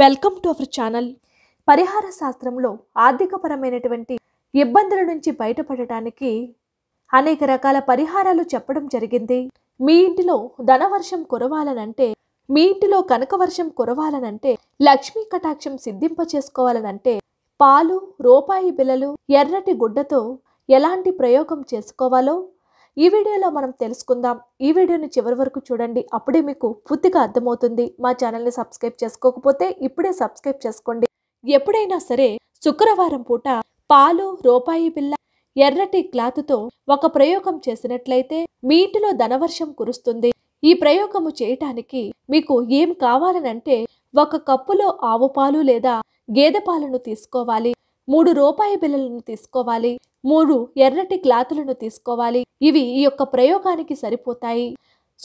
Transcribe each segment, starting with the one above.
welcome to our channel పరిహార శాస్త్రంలో ఆర్థికపరమైనటువంటి ఇబ్బందుల నుంచి బయటపడటానికి అనేక రకాల పరిహారాలు చెప్పడం జరిగింది మీ ఇంటిలో ధనవర్షం కురవాలనంటే మీ ఇంటిలో కనక వర్షం కురవాలనంటే లక్ష్మీ కటాక్షం సిద్ధింప చేసుకోవాలనంటే పాలు రూపాయి బిల్లలు ఎర్రటి గుడ్డతో ఎలాంటి ప్రయోగం చేసుకోవాలో ఈ వీడియోలో మనం తెలుసుకుందాం ఈ వీడియోని చివరి వరకు చూడండి అప్పుడే మీకు పూర్తిగా అర్థమవుతుంది మా ఛానల్ని సబ్స్క్రైబ్ చేసుకోకపోతే ఇప్పుడే సబ్స్క్రైబ్ చేసుకోండి ఎప్పుడైనా సరే శుక్రవారం పూట పాలు రూపాయి బిల్ల ఎర్రటి క్లాత్తో ఒక ప్రయోగం చేసినట్లయితే మీ ఇంటిలో ధనవర్షం కురుస్తుంది ఈ ప్రయోగము చేయటానికి మీకు ఏం కావాలనంటే ఒక కప్పులో ఆవు పాలు లేదా గేదె పాలను తీసుకోవాలి మూడు రూపాయి బిల్లలను తీసుకోవాలి మూడు ఎర్రటి క్లాతులను తీసుకోవాలి ఇవి ఈ యొక్క ప్రయోగానికి సరిపోతాయి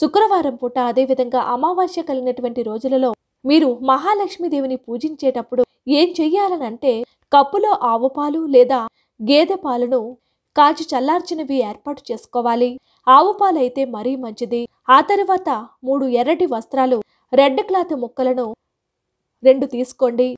శుక్రవారం పూట అదేవిధంగా అమావాస్య కలిగినటువంటి రోజులలో మీరు దేవిని పూజించేటప్పుడు ఏం చెయ్యాలనంటే కప్పులో ఆవు పాలు లేదా గేదె పాలను కాచి చల్లార్చినవి ఏర్పాటు చేసుకోవాలి ఆవు పాలైతే మరీ మంచిది ఆ తర్వాత మూడు ఎర్రటి వస్త్రాలు రెడ్ క్లాత్ ముక్కలను రెండు తీసుకోండి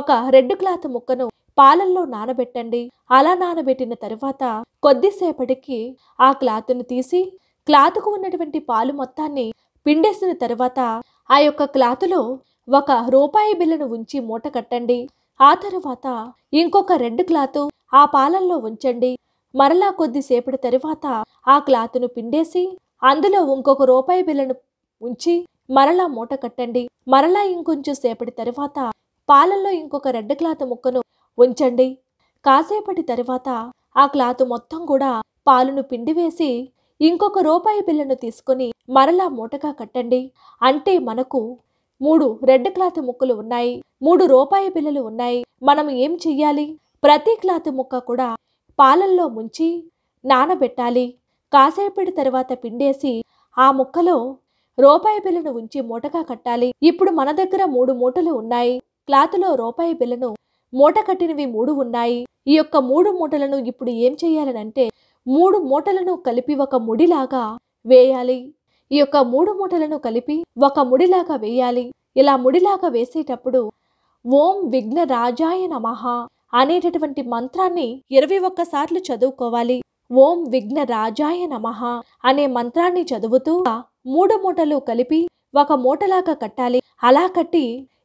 ఒక రెడ్ క్లాత్ ముక్కను పాలల్లో నానబెట్టండి అలా నానబెట్టిన తరువాత కొద్దిసేపటికి ఆ క్లాత్ను తీసి క్లాత్కు ఉన్నటువంటి పాలు మొత్తాన్ని పిండేసిన తర్వాత ఆ యొక్క క్లాత్లో ఒక రూపాయి బిల్లను ఉంచి మూట కట్టండి ఆ తరువాత ఇంకొక రెడ్ క్లాత్ ఆ పాలల్లో ఉంచండి మరలా కొద్దిసేపటి తరువాత ఆ క్లాత్ను పిండేసి అందులో ఇంకొక రూపాయి బిల్లను ఉంచి మరలా మూట కట్టండి మరలా ఇంకొంచెం సేపటి తరువాత పాలల్లో ఇంకొక రెడ్ క్లాత్ ముక్కను ఉంచండి కాసేపటి తరువాత ఆ క్లాత్ మొత్తం కూడా పాలును పిండివేసి ఇంకొక రూపాయి బిల్లను తీసుకుని మరలా మూటగా కట్టండి అంటే మనకు మూడు రెడ్ క్లాత్ ముక్కలు ఉన్నాయి మూడు రూపాయి బిల్లలు ఉన్నాయి మనం ఏం చెయ్యాలి ప్రతి క్లాత్ ముక్క కూడా పాలల్లో ముంచి నానబెట్టాలి కాసేపటి తర్వాత పిండేసి ఆ ముక్కలో రూపాయి బిల్లను ఉంచి మూటగా కట్టాలి ఇప్పుడు మన దగ్గర మూడు మూటలు ఉన్నాయి క్లాత్లో రూపాయి బిల్లను మూట కట్టినవి మూడు ఉన్నాయి ఈ యొక్క మూడు మూటలను ఇప్పుడు ఏం చేయాలనంటే మూడు మూటలను కలిపి ఒక ముడిలాగా వేయాలి ఈ యొక్క మూడు మూటలను కలిపి ఒక ముడిలాగా వేయాలి ఇలా ముడిలాగా వేసేటప్పుడు ఓం విఘ్న రాజాయ నమః అనేటటువంటి మంత్రాన్ని ఇరవై ఒక్కసార్లు చదువుకోవాలి ఓం విఘ్న రాజాయ నమః అనే మంత్రాన్ని చదువుతూ మూడు మూటలు కలిపి ఒక మూటలాగా కట్టాలి అలా కట్టి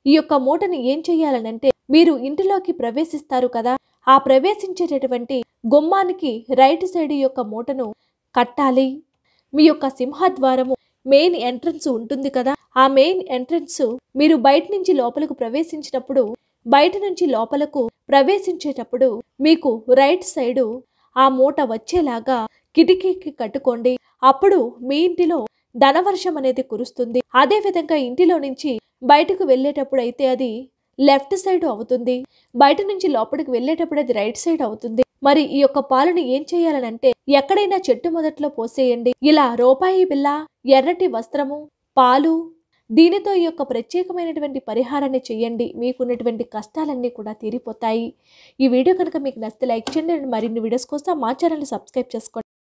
ఈ యొక్క మూటని ఏం చేయాలనంటే మీరు ఇంటిలోకి ప్రవేశిస్తారు కదా ఆ ప్రవేశించేటటువంటి గుమ్మానికి రైట్ సైడ్ యొక్క మూటను కట్టాలి మీ యొక్క సింహద్వారము మెయిన్ ఎంట్రన్స్ ఉంటుంది కదా ఆ మెయిన్ ఎంట్రన్స్ మీరు బయట నుంచి లోపలకు ప్రవేశించినప్పుడు బయట నుంచి లోపలకు ప్రవేశించేటప్పుడు మీకు రైట్ సైడు ఆ మూట వచ్చేలాగా కిటికీకి కట్టుకోండి అప్పుడు మీ ఇంటిలో ధనవర్షం అనేది కురుస్తుంది అదే విధంగా ఇంటిలో నుంచి బయటకు వెళ్ళేటప్పుడు అయితే అది లెఫ్ట్ సైడ్ అవుతుంది బయట నుంచి లోపలికి వెళ్ళేటప్పుడు అది రైట్ సైడ్ అవుతుంది మరి ఈ యొక్క పాలను ఏం చేయాలనంటే ఎక్కడైనా చెట్టు మొదట్లో పోసేయండి ఇలా రూపాయి బిల్ల ఎర్రటి వస్త్రము పాలు దీనితో ఈ యొక్క ప్రత్యేకమైనటువంటి పరిహారాన్ని చేయండి మీకున్నటువంటి కష్టాలన్నీ కూడా తీరిపోతాయి ఈ వీడియో కనుక మీకు నచ్చితే లైక్ చేయండి మరిన్ని వీడియోస్ కోసం మా ఛానల్ని సబ్స్క్రైబ్ చేసుకోండి